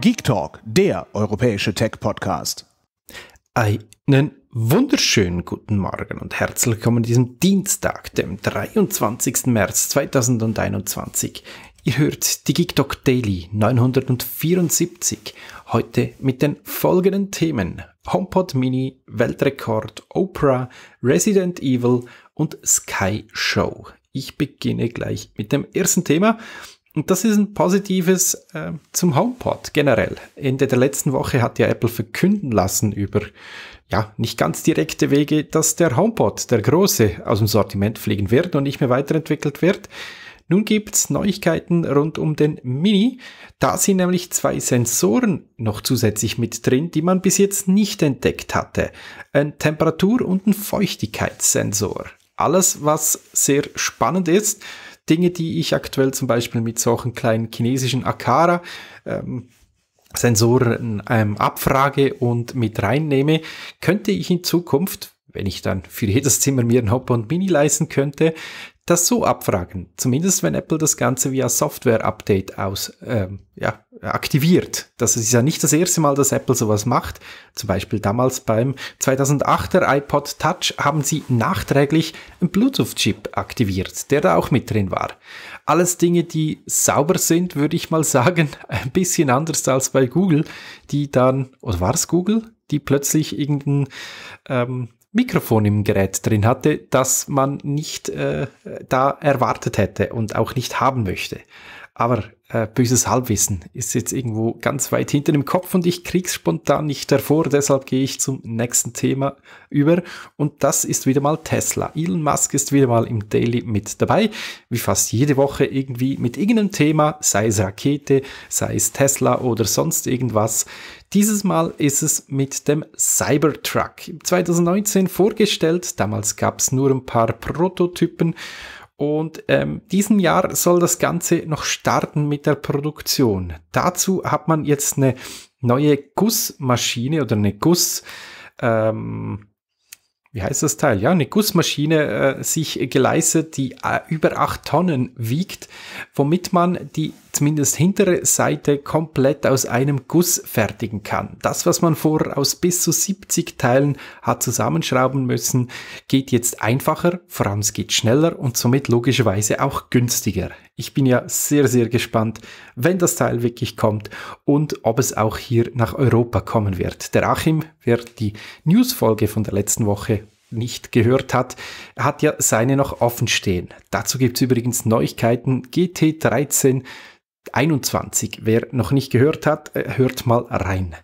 Geek Talk, der europäische Tech-Podcast. Einen wunderschönen guten Morgen und herzlich willkommen an diesem Dienstag, dem 23. März 2021. Ihr hört die Geek Talk Daily 974. Heute mit den folgenden Themen: HomePod Mini, Weltrekord, Oprah, Resident Evil und Sky Show. Ich beginne gleich mit dem ersten Thema. Und das ist ein positives äh, zum HomePod generell. Ende der letzten Woche hat ja Apple verkünden lassen über, ja, nicht ganz direkte Wege, dass der HomePod, der große, aus dem Sortiment fliegen wird und nicht mehr weiterentwickelt wird. Nun gibt's Neuigkeiten rund um den Mini. Da sind nämlich zwei Sensoren noch zusätzlich mit drin, die man bis jetzt nicht entdeckt hatte. Ein Temperatur- und ein Feuchtigkeitssensor. Alles, was sehr spannend ist. Dinge, die ich aktuell zum Beispiel mit solchen kleinen chinesischen Akara ähm, Sensoren ähm, abfrage und mit reinnehme, könnte ich in Zukunft, wenn ich dann für jedes Zimmer mir ein und Mini leisten könnte, das so abfragen. Zumindest wenn Apple das Ganze via Software-Update aus ähm, ja, aktiviert. Das ist ja nicht das erste Mal, dass Apple sowas macht. Zum Beispiel damals beim 2008er iPod Touch haben sie nachträglich einen Bluetooth-Chip aktiviert, der da auch mit drin war. Alles Dinge, die sauber sind, würde ich mal sagen, ein bisschen anders als bei Google, die dann, oder war es Google, die plötzlich irgendein ähm, Mikrofon im Gerät drin hatte, das man nicht äh, da erwartet hätte und auch nicht haben möchte. Aber äh, böses Halbwissen ist jetzt irgendwo ganz weit hinter dem Kopf und ich krieg's spontan nicht hervor. Deshalb gehe ich zum nächsten Thema über. Und das ist wieder mal Tesla. Elon Musk ist wieder mal im Daily mit dabei. Wie fast jede Woche irgendwie mit irgendeinem Thema, sei es Rakete, sei es Tesla oder sonst irgendwas. Dieses Mal ist es mit dem Cybertruck. 2019 vorgestellt. Damals gab es nur ein paar Prototypen und ähm, diesem Jahr soll das Ganze noch starten mit der Produktion. Dazu hat man jetzt eine neue Gussmaschine oder eine Guss ähm, wie heißt das Teil? Ja, eine Gussmaschine äh, sich geleistet, die äh, über acht Tonnen wiegt, womit man die zumindest hintere Seite komplett aus einem Guss fertigen kann. Das, was man vor aus bis zu 70 Teilen hat zusammenschrauben müssen, geht jetzt einfacher, vor allem es geht schneller und somit logischerweise auch günstiger. Ich bin ja sehr, sehr gespannt, wenn das Teil wirklich kommt und ob es auch hier nach Europa kommen wird. Der Achim, wer die Newsfolge von der letzten Woche nicht gehört hat, hat ja seine noch offen stehen. Dazu gibt es übrigens Neuigkeiten. GT 13 21. Wer noch nicht gehört hat, äh, hört mal rein.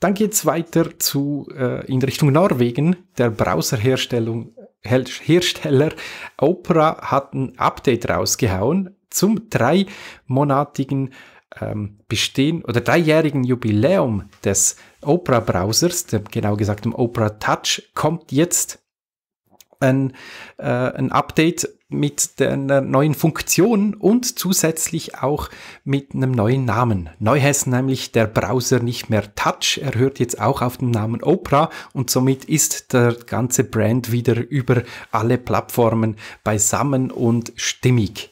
Dann geht's weiter zu, äh, in Richtung Norwegen. Der Browserhersteller Her Opera hat ein Update rausgehauen zum dreimonatigen ähm, Bestehen oder dreijährigen Jubiläum des Opera Browsers, dem, genau gesagt dem Opera Touch, kommt jetzt ein, äh, ein Update mit einer neuen Funktion und zusätzlich auch mit einem neuen Namen. Neu heißt nämlich der Browser nicht mehr Touch, er hört jetzt auch auf den Namen Opera und somit ist der ganze Brand wieder über alle Plattformen beisammen und stimmig.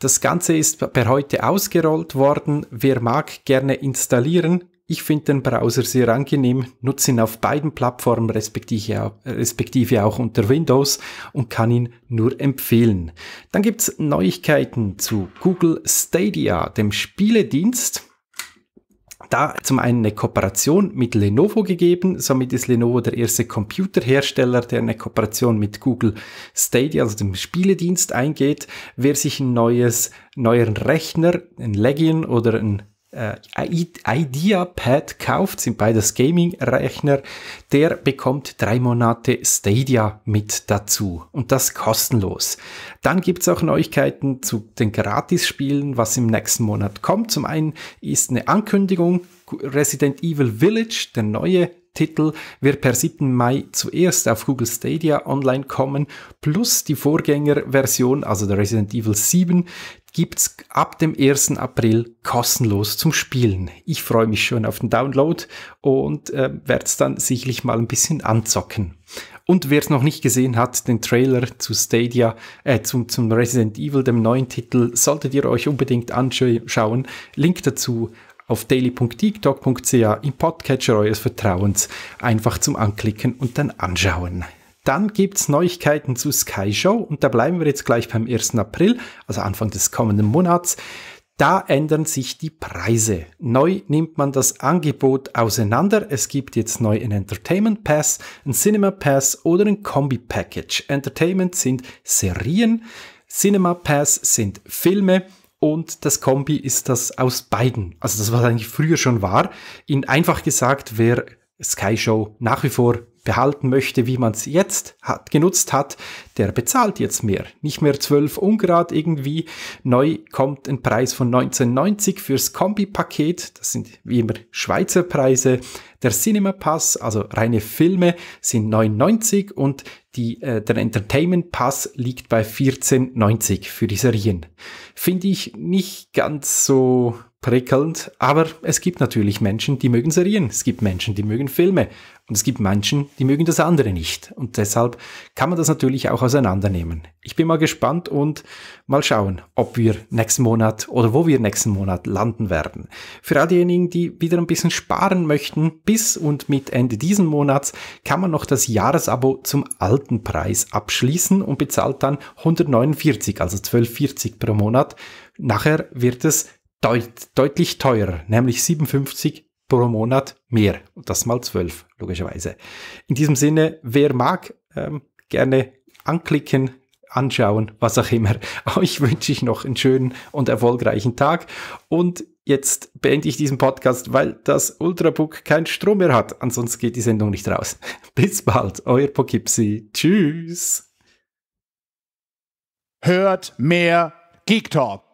Das Ganze ist per heute ausgerollt worden. Wer mag, gerne installieren. Ich finde den Browser sehr angenehm, nutze ihn auf beiden Plattformen respektive, respektive auch unter Windows und kann ihn nur empfehlen. Dann gibt's Neuigkeiten zu Google Stadia, dem Spieledienst da zum einen eine Kooperation mit Lenovo gegeben. Somit ist Lenovo der erste Computerhersteller, der eine Kooperation mit Google Stadia, also dem Spieledienst, eingeht. Wer sich ein neues, neueren Rechner, ein Legion oder ein äh, IdeaPad kauft, sind beides Gaming-Rechner, der bekommt drei Monate Stadia mit dazu und das kostenlos. Dann gibt es auch Neuigkeiten zu den Gratis-Spielen, was im nächsten Monat kommt. Zum einen ist eine Ankündigung, Resident Evil Village, der neue Titel wird per 7. Mai zuerst auf Google Stadia online kommen, plus die Vorgängerversion, also der Resident Evil 7, gibt es ab dem 1. April kostenlos zum Spielen. Ich freue mich schon auf den Download und äh, werde es dann sicherlich mal ein bisschen anzocken. Und wer es noch nicht gesehen hat, den Trailer zu Stadia, äh, zum, zum Resident Evil, dem neuen Titel, solltet ihr euch unbedingt anschauen. Link dazu auf daily.tiktok.ch im Podcatcher eures Vertrauens einfach zum Anklicken und dann anschauen. Dann gibt's Neuigkeiten zu Sky Show und da bleiben wir jetzt gleich beim 1. April, also Anfang des kommenden Monats. Da ändern sich die Preise. Neu nimmt man das Angebot auseinander. Es gibt jetzt neu einen Entertainment Pass, ein Cinema Pass oder ein Kombi Package. Entertainment sind Serien, Cinema Pass sind Filme und das Kombi ist das aus beiden. Also das, was eigentlich früher schon war. In einfach gesagt wer Sky Show nach wie vor behalten möchte, wie man es jetzt hat, genutzt hat, der bezahlt jetzt mehr. Nicht mehr 12 Ungrad irgendwie. Neu kommt ein Preis von 19,90 fürs Kombi-Paket. Das sind wie immer Schweizer Preise. Der Cinema Pass, also reine Filme, sind 9,90 und die, äh, der Entertainment Pass liegt bei 14,90 für die Serien. Finde ich nicht ganz so prickelnd, aber es gibt natürlich Menschen, die mögen Serien, es gibt Menschen, die mögen Filme und es gibt Menschen, die mögen das andere nicht. Und deshalb kann man das natürlich auch auseinandernehmen. Ich bin mal gespannt und mal schauen, ob wir nächsten Monat oder wo wir nächsten Monat landen werden. Für all diejenigen, die wieder ein bisschen sparen möchten, bis und mit Ende diesen Monats kann man noch das Jahresabo zum alten Preis abschließen und bezahlt dann 149, also 12,40 pro Monat. Nachher wird es deut deutlich teurer, nämlich 57 pro Monat mehr. Und das mal 12, logischerweise. In diesem Sinne, wer mag, ähm, gerne anklicken, anschauen, was auch immer. Euch wünsche ich noch einen schönen und erfolgreichen Tag. Und jetzt beende ich diesen Podcast, weil das Ultrabook kein Strom mehr hat. Ansonsten geht die Sendung nicht raus. Bis bald, euer Poughkeepsie. Tschüss. Hört mehr Geek Talk.